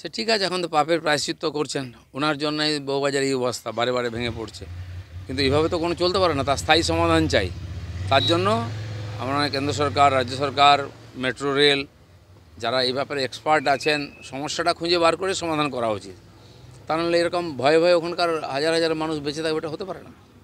সে ঠিক আছে এখন তো পাপের প্রায়শ্চিত্ত করছেন ওনার জন্যই বউবাজার এই অবস্থা বারে বারে ভেঙে পড়ছে কিন্তু এভাবে তো কোনো চলতে পারে না তার স্থায়ী সমাধান চাই তার জন্য আমরা কেন্দ্র সরকার রাজ্য সরকার মেট্রো রেল যারা এই ব্যাপারে এক্সপার্ট আছেন সমস্যাটা খুঁজে বার করে সমাধান করা উচিত তা নাহলে এরকম ভয়ে ভয়ে ওখানকার হাজার হাজার মানুষ বেঁচে থাকবে এটা হতে পারে না